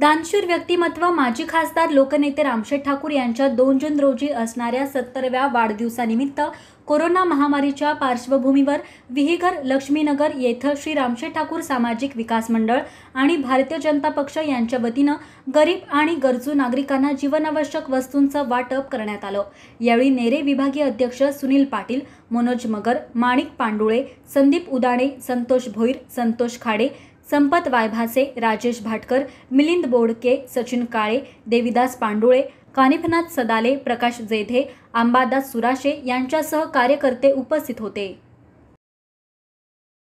दानशूर व्यक्तिमत्व माजी खासदार लोकनेते रामशेठ ठाकूर यांच्या दोन जून रोजी असणाऱ्या सत्तरव्या वाढदिवसानिमित्त कोरोना महामारीच्या पार्श्वभूमीवर विहीगर लक्ष्मीनगर येथं श्री रामशेठ ठाकूर सामाजिक विकास मंडळ आणि भारतीय जनता पक्ष यांच्या वतीनं गरीब आणि गरजू नागरिकांना जीवनावश्यक वस्तूंचं वाटप करण्यात आलं यावेळी नेरे विभागीय अध्यक्ष सुनील पाटील मनोज मगर माणिक पांडुळे संदीप उदाणे संतोष भोईर संतोष खाडे संपत वायभासे राजेश भाटकर मिलिंद बोडके सचिन काळे देविदास पांडुळे कानिफनाथ सदाले प्रकाश जेधे आंबादास सुराशे यांच्यासह कार्यकर्ते उपस्थित होते